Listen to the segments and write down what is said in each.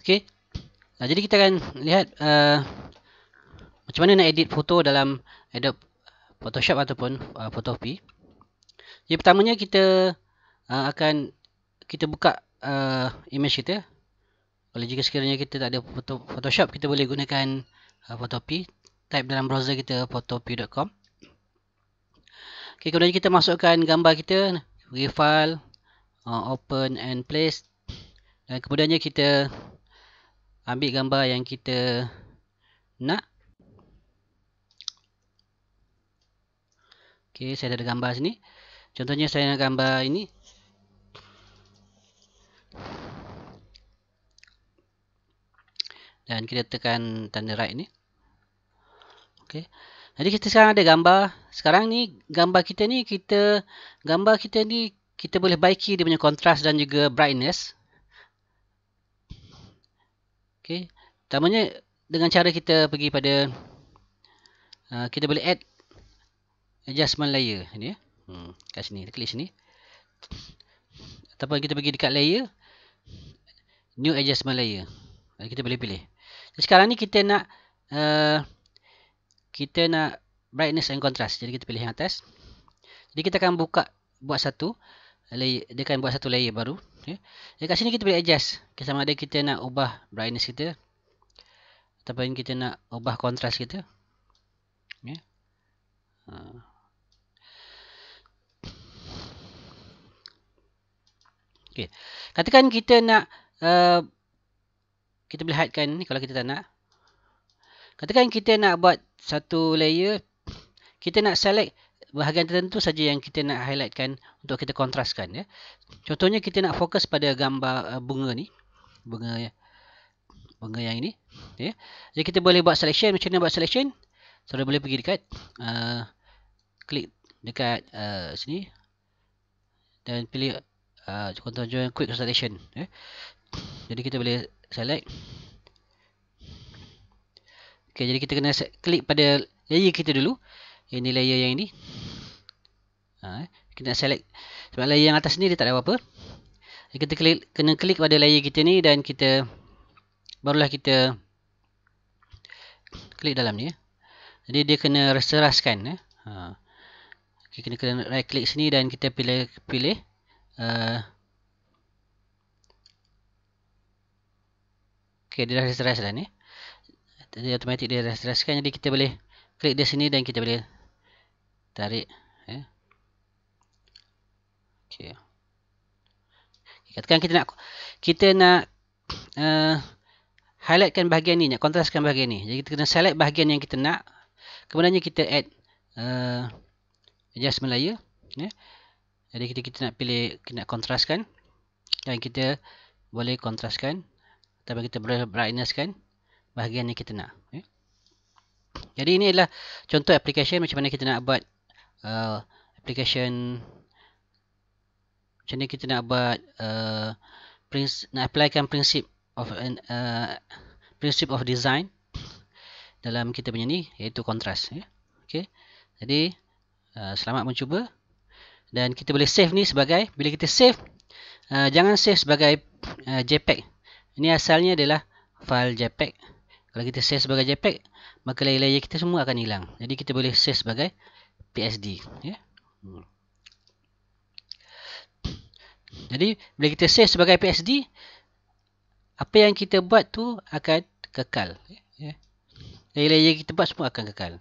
Okey. Nah, jadi kita akan lihat uh, macam mana nak edit foto dalam Adobe uh, Photoshop ataupun uh, Photopea. Jadi pertamanya kita uh, akan kita buka uh, image kita. Kalau jika sekiranya kita tak ada foto, Photoshop, kita boleh gunakan uh, Photopea. Type dalam browser kita photopea.com. Okey, kemudian kita masukkan gambar kita, pergi file, uh, open and place. Dan kemudiannya kita ambil gambar yang kita nak. Okey, saya ada gambar sini. Contohnya saya nak gambar ini. Dan kita tekan tanda right ni. Okey. Jadi kita sekarang ada gambar. Sekarang ni gambar kita ni kita gambar kita ni kita boleh baiki dia punya contrast dan juga brightness. Okey. Pertamanya dengan cara kita pergi pada uh, kita boleh add adjustment layer ni ya. Hmm, kat sini, klik sini. Ataupun kita pergi dekat layer new adjustment layer. Kita boleh pilih. Jadi sekarang ni kita nak uh, kita nak brightness and contrast. Jadi kita pilih yang atas. Jadi kita akan buka buat satu layer, dia akan buat satu layer baru. Okay. Kat sini kita boleh adjust. Okay, sama ada kita nak ubah brightness kita. Ataupun kita nak ubah contrast kita. Okay. Ha. Okay. Katakan kita nak... Uh, kita boleh hidekan ni kalau kita tak nak. Katakan kita nak buat satu layer. Kita nak select bahagian tertentu saja yang kita nak highlightkan untuk kita kontraskan ya. Contohnya kita nak fokus pada gambar eh, bunga ni. Bunga ya. bunga yang ini ya. Jadi kita boleh buat selection macam mana buat selection? Saudara boleh pergi dekat uh, klik dekat uh, sini dan pilih uh, control join quick selection ya. Jadi kita boleh select Okay, jadi kita kena klik pada layer kita dulu. Yang ni layer yang ni. Ha, eh. kita nak select. Sebab layer yang atas ni dia tak ada apa-apa. Kita klik, kena klik pada layer kita ni dan kita barulah kita klik dalam ni. Eh. Jadi dia kena reseraskan. Ya. Eh. Ha. Okay, kena, kena right click sini dan kita pilih pilih uh, Okay, dia dah reseras dah ni. Jadi, automatik dia reseraskan. Jadi, kita boleh klik di sini dan kita boleh tarik ya. eh. okey katakan kita nak kita nak uh, highlightkan bahagian ni nak kontraskan bahagian ni jadi kita kena select bahagian yang kita nak kemudiannya kita add uh, adjustment layer eh. Ya. jadi kita kita nak pilih kita nak kontraskan dan kita boleh kontraskan atau kita boleh brightnesskan bahagian yang kita nak ya. jadi ini adalah contoh application macam mana kita nak buat uh, application macam ni kita nak buat uh, prins nak applykan prinsip of uh, prinsip of design dalam kita punya ni iaitu contrast ya. Okey. Jadi uh, selamat mencuba dan kita boleh save ni sebagai bila kita save uh, jangan save sebagai uh, jpeg. Ini asalnya adalah file jpeg. Kalau kita save sebagai jpeg maka layer-layer kita semua akan hilang. Jadi kita boleh save sebagai PSD ya. Hmm. Jadi bila kita save sebagai PSD apa yang kita buat tu akan kekal ya. Layer-layer kita buat semua akan kekal.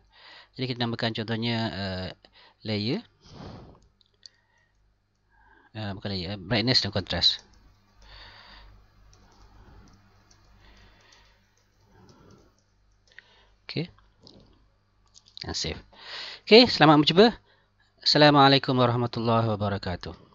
Jadi kita tambahkan contohnya uh, layer Uh, bukan layer eh, brightness dan contrast Okay And save Okey, selamat mencuba. Assalamualaikum warahmatullahi wabarakatuh.